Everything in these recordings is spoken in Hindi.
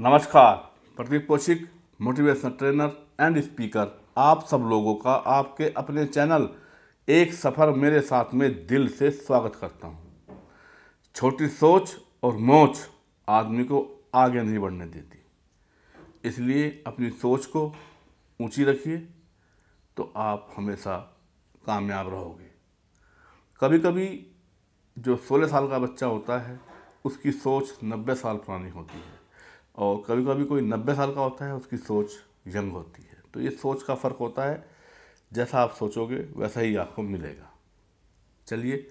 नमस्कार Pradeep Kaushik motivational trainer and speaker आप सब लोगों का आपके अपने चैनल एक सफ़र मेरे साथ में दिल से स्वागत करता हूँ छोटी सोच और मोच आदमी को आगे नहीं बढ़ने देती इसलिए अपनी सोच को ऊंची रखिए तो आप हमेशा कामयाब रहोगे कभी कभी जो 16 साल का बच्चा होता है उसकी सोच 90 साल पुरानी होती है और कभी कभी कोई नब्बे साल का होता है उसकी सोच यंग होती है तो ये सोच का फ़र्क होता है जैसा आप सोचोगे वैसा ही आपको मिलेगा चलिए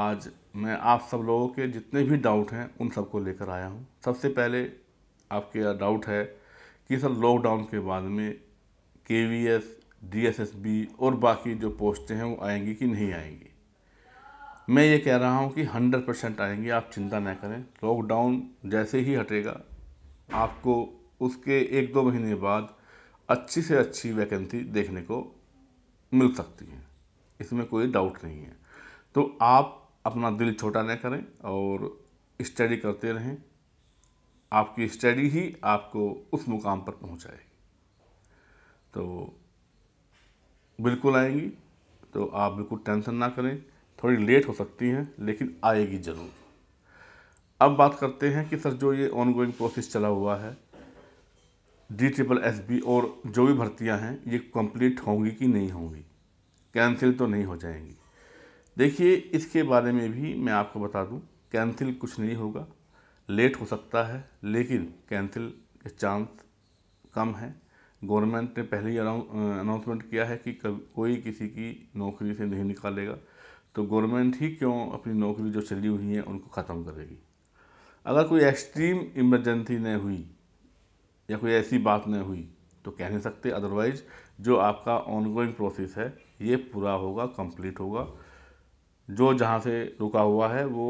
आज मैं आप सब लोगों के जितने भी डाउट हैं उन सबको लेकर आया हूँ सबसे पहले आपके यहाँ डाउट है कि सर लॉकडाउन के बाद में K V S D S S B और बाकी जो पोस्टें हैं वो आएंगी कि नहीं आएंगी मैं ये कह रहा हूँ कि हंड्रेड परसेंट आएंगी आप चिंता ना करें लॉकडाउन जैसे ही हटेगा आपको उसके एक दो महीने बाद अच्छी से अच्छी वैकेंसी देखने को मिल सकती है इसमें कोई डाउट नहीं है तो आप अपना दिल छोटा न करें और स्टडी करते रहें आपकी स्टडी ही आपको उस मुकाम पर पहुंचाएगी तो बिल्कुल आएंगी तो आप बिल्कुल टेंशन ना करें थोड़ी लेट हो सकती हैं लेकिन आएगी ज़रूर अब बात करते हैं कि सर जो ये ऑनगोइंग प्रोसेस चला हुआ है डी ट्रिपल एस बी और जो भी भर्तियां हैं ये कंप्लीट होंगी कि नहीं होंगी कैंसिल तो नहीं हो जाएंगी देखिए इसके बारे में भी मैं आपको बता दूं कैंसिल कुछ नहीं होगा लेट हो सकता है लेकिन कैंसिल के चांस कम है गवर्नमेंट ने पहले ही अनाउंसमेंट किया है कि कोई किसी की नौकरी से नहीं निकालेगा तो गवर्नमेंट ही क्यों अपनी नौकरी जो चली हुई है उनको ख़त्म करेगी अगर कोई एक्सट्रीम इमरजेंसी नहीं हुई या कोई ऐसी बात नहीं हुई तो कह नहीं सकते अदरवाइज जो आपका ऑनगोइंग प्रोसेस है ये पूरा होगा कंप्लीट होगा जो जहाँ से रुका हुआ है वो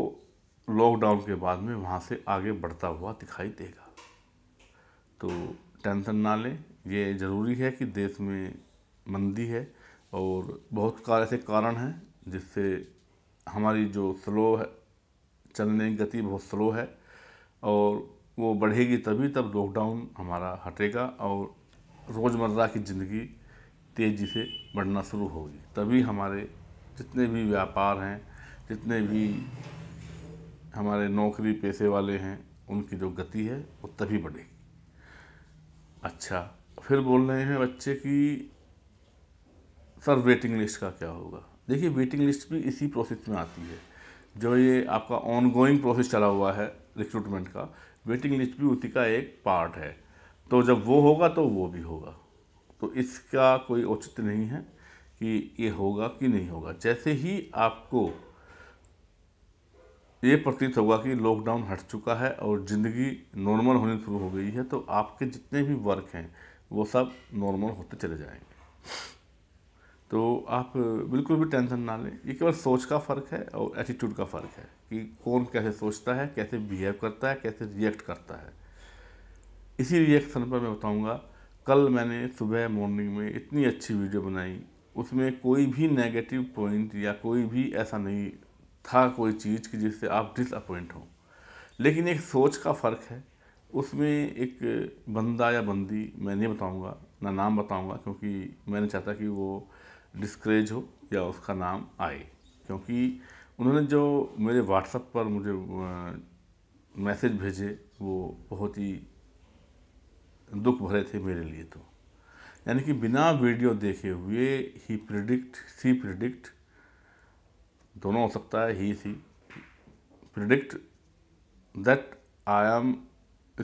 लॉकडाउन के बाद में वहाँ से आगे बढ़ता हुआ दिखाई देगा तो टेंशन ना लें ये ज़रूरी है कि देश में मंदी है और बहुत कार ऐसे कारण हैं जिससे हमारी जो स्लो है चलने की गति बहुत स्लो है और वो बढ़ेगी तभी तब लॉकडाउन हमारा हटेगा और रोज़मर्रा की ज़िंदगी तेज़ी से बढ़ना शुरू होगी तभी हमारे जितने भी व्यापार हैं जितने भी हमारे नौकरी पैसे वाले हैं उनकी जो गति है वो तभी बढ़ेगी अच्छा फिर बोल रहे हैं बच्चे की सर वेटिंग लिस्ट का क्या होगा देखिए वेटिंग लिस्ट भी इसी प्रोसेस में आती है जो ये आपका ऑनगोइंग प्रोसेस चला हुआ है रिक्रूटमेंट का वेटिंग लिस्ट भी उसी का एक पार्ट है तो जब वो होगा तो वो भी होगा तो इसका कोई औचित्य नहीं है कि ये होगा कि नहीं होगा जैसे ही आपको ये प्रतीत होगा कि लॉकडाउन हट चुका है और ज़िंदगी नॉर्मल होने शुरू हो गई है तो आपके जितने भी वर्क हैं वो सब नॉर्मल होते चले जाएंगे तो आप बिल्कुल भी टेंशन ना लें ये केवल सोच का फ़र्क है और एटीट्यूड का फ़र्क है कि कौन कैसे सोचता है कैसे बिहेव करता है कैसे रिएक्ट करता है इसी रिएक्शन पर मैं बताऊंगा कल मैंने सुबह मॉर्निंग में इतनी अच्छी वीडियो बनाई उसमें कोई भी नेगेटिव पॉइंट या कोई भी ऐसा नहीं था कोई चीज़ कि जिससे आप डिसअपॉइंट हों लेकिन एक सोच का फ़र्क है उसमें एक बंदा या बंदी मैं नहीं बताऊँगा ना नाम बताऊँगा क्योंकि मैंने चाहता कि वो डिस्करेज हो या उसका नाम आए क्योंकि उन्होंने जो मेरे व्हाट्सएप पर मुझे मैसेज भेजे वो बहुत ही दुख भरे थे मेरे लिए तो यानी कि बिना वीडियो देखे हुए ही प्रिडिक्ट सी प्रिडिक्ट दोनों हो सकता है he see predict that I am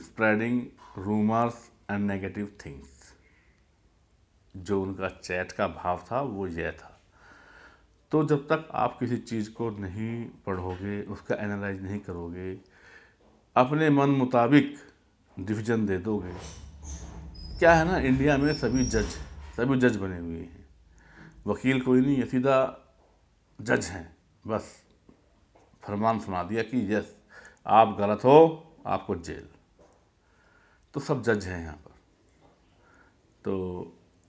spreading rumours and negative things जो उनका चैट का भाव था वो यह था तो जब तक आप किसी चीज़ को नहीं पढ़ोगे उसका एनालाइज नहीं करोगे अपने मन मुताबिक डिवीज़न दे दोगे क्या है ना इंडिया में सभी जज सभी जज बने हुए हैं वकील कोई नहीं है सीधा जज हैं बस फरमान सुना दिया कि यस आप गलत हो आपको जेल तो सब जज हैं यहाँ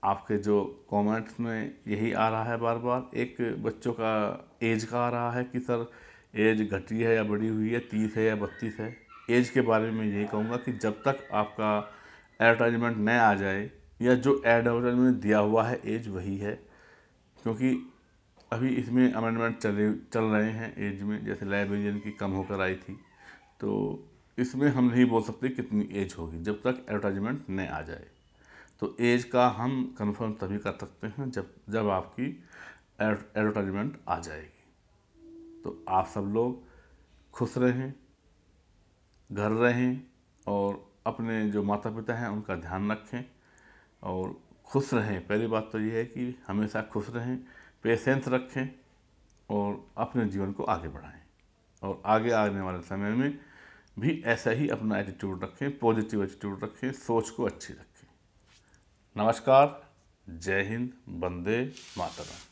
आपके जो कमेंट्स में यही आ रहा है बार बार एक बच्चों का एज का आ रहा है कि सर एज घटी है या बढ़ी हुई है तीस है या बत्तीस है एज के बारे में यही कहूँगा कि जब तक आपका एडवर्टाइजमेंट न आ जाए या जो एडवर्टाइजमेंट दिया हुआ है एज वही है क्योंकि अभी इसमें अमेंडमेंट चले चल रहे हैं एज में जैसे लाइब्रेरियन की कम होकर आई थी तो इसमें हम नहीं बोल सकते कितनी एज होगी जब तक एडवर्टाइजमेंट न आ जाए तो एज का हम कन्फर्म तभी कर सकते हैं जब जब आपकी एडवर्टाइजमेंट आ जाएगी तो आप सब लोग खुश रहें घर रहें और अपने जो माता पिता हैं उनका ध्यान रखें और खुश रहें पहली बात तो ये है कि हमेशा खुश रहें पेशेंस रखें और अपने जीवन को आगे बढ़ाएं और आगे आने वाले समय में भी ऐसा ही अपना एटीट्यूड रखें पॉजिटिव एटीट्यूड रखें सोच को अच्छी रखें नमस्कार जय हिंद बंदे मातरम